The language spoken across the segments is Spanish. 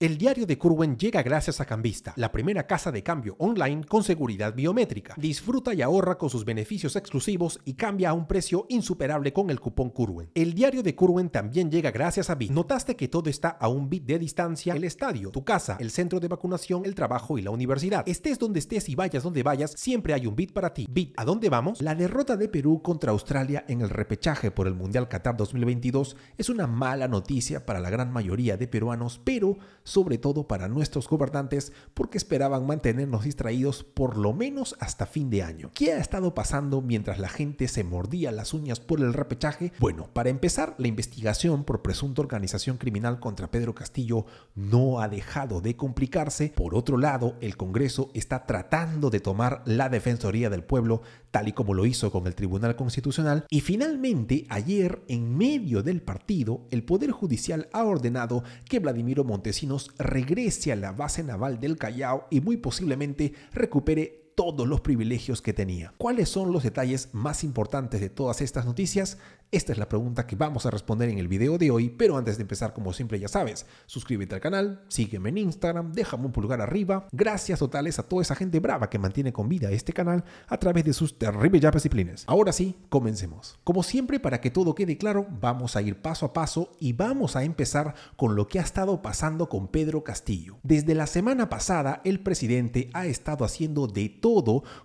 El diario de Curwen llega gracias a Cambista, la primera casa de cambio online con seguridad biométrica. Disfruta y ahorra con sus beneficios exclusivos y cambia a un precio insuperable con el cupón Curwen. El diario de Curwen también llega gracias a Bit. ¿Notaste que todo está a un bit de distancia? El estadio, tu casa, el centro de vacunación, el trabajo y la universidad. Estés donde estés y vayas donde vayas, siempre hay un bit para ti. Bit, ¿a dónde vamos? La derrota de Perú contra Australia en el repechaje por el Mundial Qatar 2022 es una mala noticia para la gran mayoría de peruanos, pero sobre todo para nuestros gobernantes, porque esperaban mantenernos distraídos por lo menos hasta fin de año. ¿Qué ha estado pasando mientras la gente se mordía las uñas por el repechaje? Bueno, para empezar, la investigación por presunta organización criminal contra Pedro Castillo no ha dejado de complicarse. Por otro lado, el Congreso está tratando de tomar la Defensoría del Pueblo tal y como lo hizo con el Tribunal Constitucional. Y finalmente, ayer, en medio del partido, el Poder Judicial ha ordenado que Vladimiro Montesinos regrese a la base naval del Callao y muy posiblemente recupere todos los privilegios que tenía. ¿Cuáles son los detalles más importantes de todas estas noticias? Esta es la pregunta que vamos a responder en el video de hoy, pero antes de empezar, como siempre ya sabes, suscríbete al canal, sígueme en Instagram, déjame un pulgar arriba. Gracias totales a toda esa gente brava que mantiene con vida este canal a través de sus terribles disciplinas. Ahora sí, comencemos. Como siempre, para que todo quede claro, vamos a ir paso a paso y vamos a empezar con lo que ha estado pasando con Pedro Castillo. Desde la semana pasada, el presidente ha estado haciendo de todo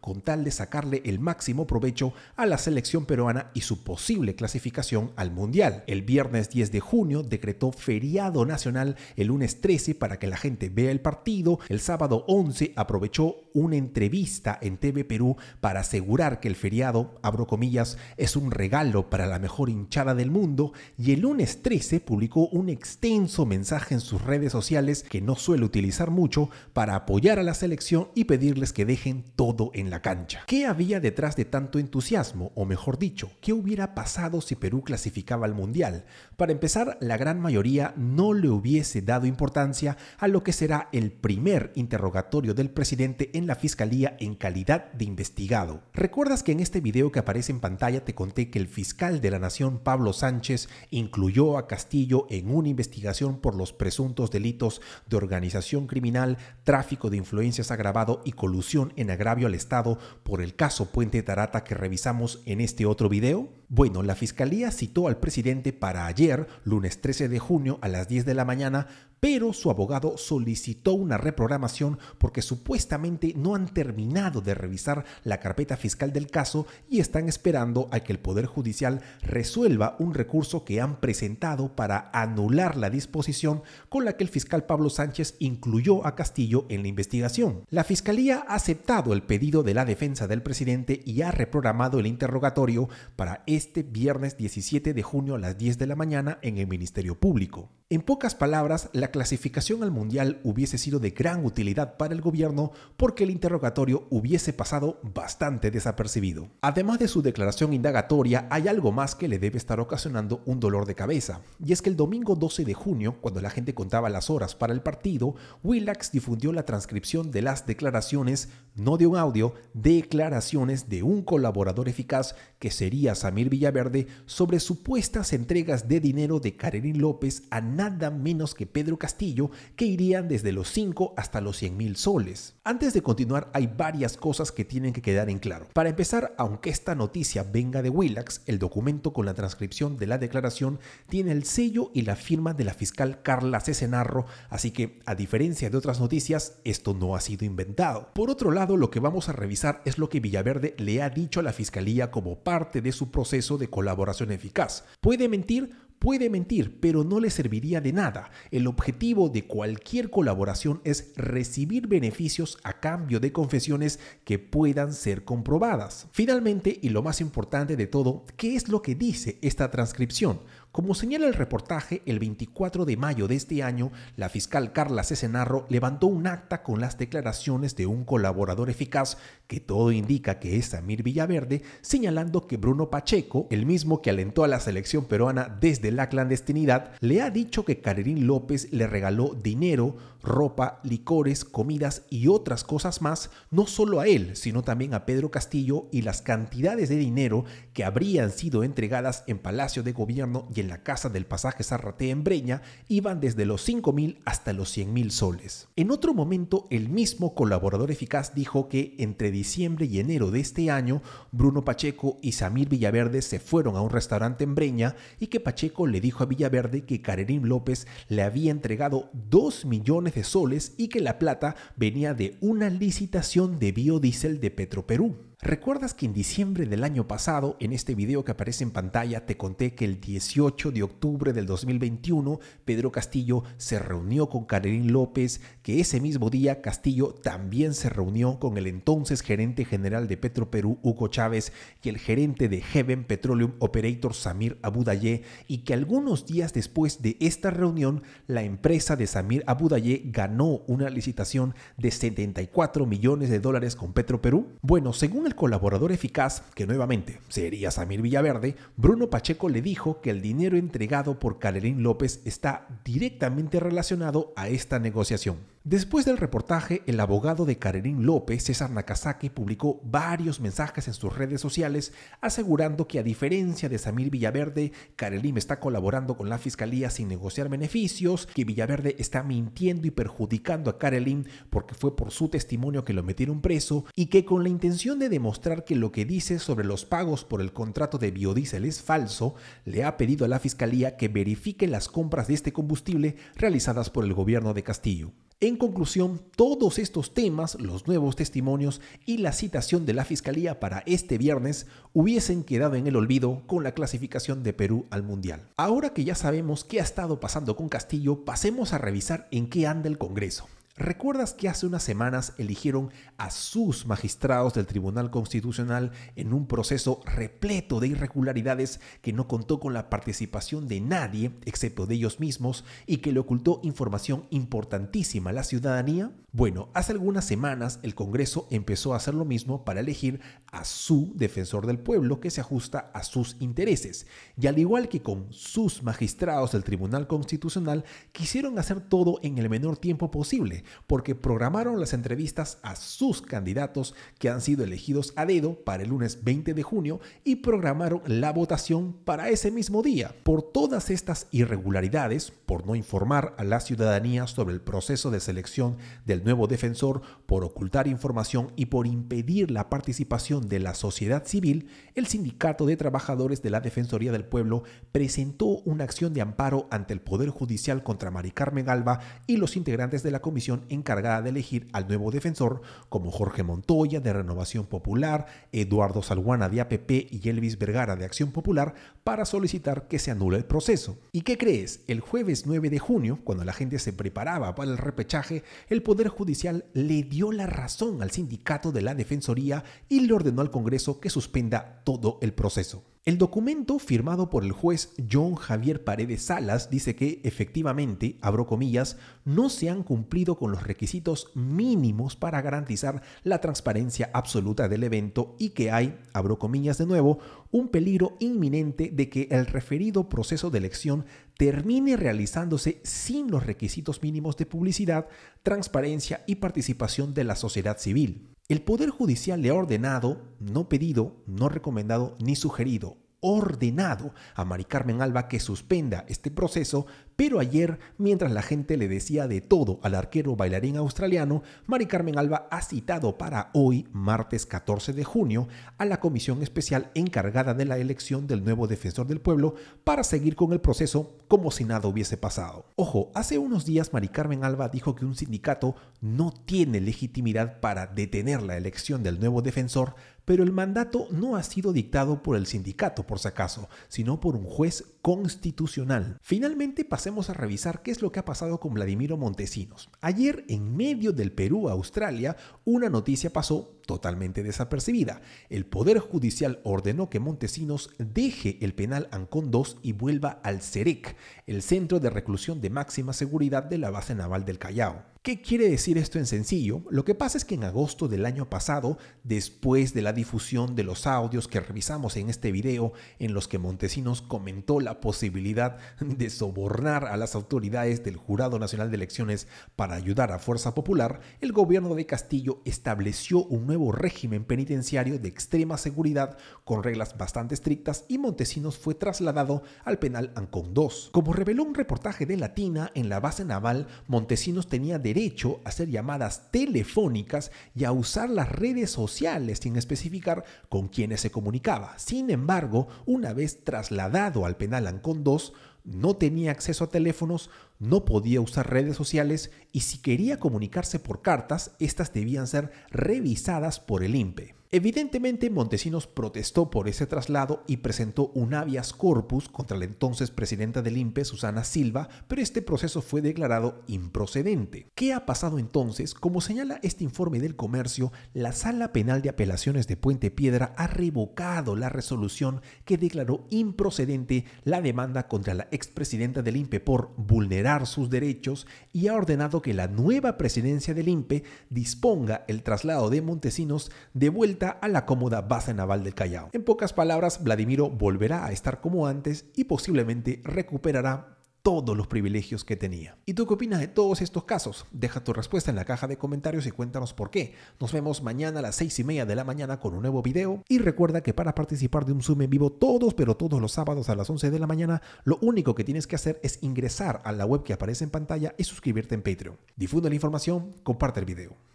con tal de sacarle el máximo provecho a la selección peruana y su posible clasificación al Mundial. El viernes 10 de junio decretó feriado nacional el lunes 13 para que la gente vea el partido. El sábado 11 aprovechó una entrevista en TV Perú para asegurar que el feriado, abro comillas, es un regalo para la mejor hinchada del mundo y el lunes 13 publicó un extenso mensaje en sus redes sociales que no suele utilizar mucho para apoyar a la selección y pedirles que dejen todo en la cancha. ¿Qué había detrás de tanto entusiasmo? O mejor dicho, ¿qué hubiera pasado si Perú clasificaba al Mundial? Para empezar, la gran mayoría no le hubiese dado importancia a lo que será el primer interrogatorio del presidente en la Fiscalía en calidad de investigado. ¿Recuerdas que en este video que aparece en pantalla te conté que el fiscal de la Nación, Pablo Sánchez, incluyó a Castillo en una investigación por los presuntos delitos de organización criminal, tráfico de influencias agravado y colusión en agravio al Estado por el caso Puente Tarata que revisamos en este otro video? Bueno, la Fiscalía citó al presidente para ayer, lunes 13 de junio a las 10 de la mañana, pero su abogado solicitó una reprogramación porque supuestamente no han terminado de revisar la carpeta fiscal del caso y están esperando a que el Poder Judicial resuelva un recurso que han presentado para anular la disposición con la que el fiscal Pablo Sánchez incluyó a Castillo en la investigación. La Fiscalía ha aceptado el pedido de la defensa del presidente y ha reprogramado el interrogatorio para este este viernes 17 de junio a las 10 de la mañana en el Ministerio Público. En pocas palabras, la clasificación al Mundial hubiese sido de gran utilidad para el gobierno porque el interrogatorio hubiese pasado bastante desapercibido. Además de su declaración indagatoria, hay algo más que le debe estar ocasionando un dolor de cabeza, y es que el domingo 12 de junio, cuando la gente contaba las horas para el partido, Willax difundió la transcripción de las declaraciones, no de un audio, declaraciones de un colaborador eficaz que sería Samir Villaverde sobre supuestas entregas de dinero de Karenín López a nada menos que Pedro Castillo, que irían desde los 5 hasta los 100 mil soles. Antes de continuar, hay varias cosas que tienen que quedar en claro. Para empezar, aunque esta noticia venga de Willax, el documento con la transcripción de la declaración tiene el sello y la firma de la fiscal Carla Cesenarro, así que, a diferencia de otras noticias, esto no ha sido inventado. Por otro lado, lo que vamos a revisar es lo que Villaverde le ha dicho a la fiscalía como parte de su proceso de colaboración eficaz. Puede mentir Puede mentir, pero no le serviría de nada. El objetivo de cualquier colaboración es recibir beneficios a cambio de confesiones que puedan ser comprobadas. Finalmente, y lo más importante de todo, ¿qué es lo que dice esta transcripción? Como señala el reportaje, el 24 de mayo de este año, la fiscal Carla Cesenarro levantó un acta con las declaraciones de un colaborador eficaz, que todo indica que es Samir Villaverde, señalando que Bruno Pacheco, el mismo que alentó a la selección peruana desde la clandestinidad, le ha dicho que Carerín López le regaló dinero, ropa, licores, comidas y otras cosas más, no solo a él, sino también a Pedro Castillo y las cantidades de dinero que habrían sido entregadas en Palacio de Gobierno y en la casa del pasaje Sarraté en Breña iban desde los mil hasta los mil soles. En otro momento, el mismo colaborador eficaz dijo que entre diciembre y enero de este año, Bruno Pacheco y Samir Villaverde se fueron a un restaurante en Breña y que Pacheco le dijo a Villaverde que Karenín López le había entregado 2 millones de soles y que la plata venía de una licitación de biodiesel de Petroperú. ¿Recuerdas que en diciembre del año pasado, en este video que aparece en pantalla, te conté que el 18 de octubre del 2021 Pedro Castillo se reunió con Karen López, que ese mismo día Castillo también se reunió con el entonces gerente general de Petro Perú, Hugo Chávez, y el gerente de Heaven Petroleum Operator, Samir Abudaye, y que algunos días después de esta reunión, la empresa de Samir Abudaye ganó una licitación de 74 millones de dólares con Petro Perú? Bueno, según el colaborador eficaz, que nuevamente sería Samir Villaverde, Bruno Pacheco le dijo que el dinero entregado por Calerín López está directamente relacionado a esta negociación. Después del reportaje, el abogado de Karelín López, César Nakazaki, publicó varios mensajes en sus redes sociales asegurando que a diferencia de Samir Villaverde, Karelín está colaborando con la fiscalía sin negociar beneficios, que Villaverde está mintiendo y perjudicando a Karelín porque fue por su testimonio que lo metieron preso y que con la intención de demostrar que lo que dice sobre los pagos por el contrato de biodiesel es falso, le ha pedido a la fiscalía que verifique las compras de este combustible realizadas por el gobierno de Castillo. En conclusión, todos estos temas, los nuevos testimonios y la citación de la Fiscalía para este viernes hubiesen quedado en el olvido con la clasificación de Perú al Mundial. Ahora que ya sabemos qué ha estado pasando con Castillo, pasemos a revisar en qué anda el Congreso. ¿Recuerdas que hace unas semanas eligieron a sus magistrados del Tribunal Constitucional en un proceso repleto de irregularidades que no contó con la participación de nadie excepto de ellos mismos y que le ocultó información importantísima a la ciudadanía? Bueno, hace algunas semanas el Congreso empezó a hacer lo mismo para elegir a su defensor del pueblo que se ajusta a sus intereses. Y al igual que con sus magistrados del Tribunal Constitucional, quisieron hacer todo en el menor tiempo posible porque programaron las entrevistas a sus candidatos que han sido elegidos a dedo para el lunes 20 de junio y programaron la votación para ese mismo día. Por todas estas irregularidades, por no informar a la ciudadanía sobre el proceso de selección del nuevo defensor, por ocultar información y por impedir la participación de la sociedad civil, el Sindicato de Trabajadores de la Defensoría del Pueblo presentó una acción de amparo ante el Poder Judicial contra Mari Carmen Galva y los integrantes de la Comisión encargada de elegir al nuevo defensor, como Jorge Montoya de Renovación Popular, Eduardo Salguana de APP y Elvis Vergara de Acción Popular, para solicitar que se anule el proceso. ¿Y qué crees? El jueves 9 de junio, cuando la gente se preparaba para el repechaje, el Poder Judicial le dio la razón al sindicato de la Defensoría y le ordenó al Congreso que suspenda todo el proceso. El documento firmado por el juez John Javier Paredes Salas dice que efectivamente, abro comillas, no se han cumplido con los requisitos mínimos para garantizar la transparencia absoluta del evento y que hay, abro comillas de nuevo, un peligro inminente de que el referido proceso de elección termine realizándose sin los requisitos mínimos de publicidad, transparencia y participación de la sociedad civil. El Poder Judicial le ha ordenado, no pedido, no recomendado ni sugerido ordenado a Mari Carmen Alba que suspenda este proceso, pero ayer, mientras la gente le decía de todo al arquero bailarín australiano, Mari Carmen Alba ha citado para hoy, martes 14 de junio, a la comisión especial encargada de la elección del nuevo defensor del pueblo para seguir con el proceso como si nada hubiese pasado. Ojo, hace unos días Mari Carmen Alba dijo que un sindicato no tiene legitimidad para detener la elección del nuevo defensor pero el mandato no ha sido dictado por el sindicato, por si acaso, sino por un juez constitucional. Finalmente, pasemos a revisar qué es lo que ha pasado con Vladimiro Montesinos. Ayer, en medio del Perú a Australia, una noticia pasó totalmente desapercibida. El Poder Judicial ordenó que Montesinos deje el penal Ancón 2 y vuelva al CEREC, el Centro de Reclusión de Máxima Seguridad de la Base Naval del Callao. ¿Qué quiere decir esto en sencillo? Lo que pasa es que en agosto del año pasado, después de la difusión de los audios que revisamos en este video, en los que Montesinos comentó la posibilidad de sobornar a las autoridades del Jurado Nacional de Elecciones para ayudar a Fuerza Popular, el gobierno de Castillo estableció un nuevo régimen penitenciario de extrema seguridad con reglas bastante estrictas y Montesinos fue trasladado al penal Ancon 2. Como reveló un reportaje de Latina, en la base naval Montesinos tenía derecho a hacer llamadas telefónicas y a usar las redes sociales sin especificar con quiénes se comunicaba. Sin embargo, una vez trasladado al penal Ancon 2 no tenía acceso a teléfonos, no podía usar redes sociales y si quería comunicarse por cartas, estas debían ser revisadas por el INPE. Evidentemente, Montesinos protestó por ese traslado y presentó un habeas corpus contra la entonces presidenta del IMPE, Susana Silva, pero este proceso fue declarado improcedente. ¿Qué ha pasado entonces? Como señala este informe del comercio, la Sala Penal de Apelaciones de Puente Piedra ha revocado la resolución que declaró improcedente la demanda contra la expresidenta del IMPE por vulnerar sus derechos y ha ordenado que la nueva presidencia del IMPE disponga el traslado de Montesinos de vuelta a la cómoda base naval del Callao. En pocas palabras, Vladimiro volverá a estar como antes y posiblemente recuperará todos los privilegios que tenía. ¿Y tú qué opinas de todos estos casos? Deja tu respuesta en la caja de comentarios y cuéntanos por qué. Nos vemos mañana a las 6 y media de la mañana con un nuevo video. Y recuerda que para participar de un Zoom en vivo todos, pero todos los sábados a las 11 de la mañana, lo único que tienes que hacer es ingresar a la web que aparece en pantalla y suscribirte en Patreon. Difunde la información, comparte el video.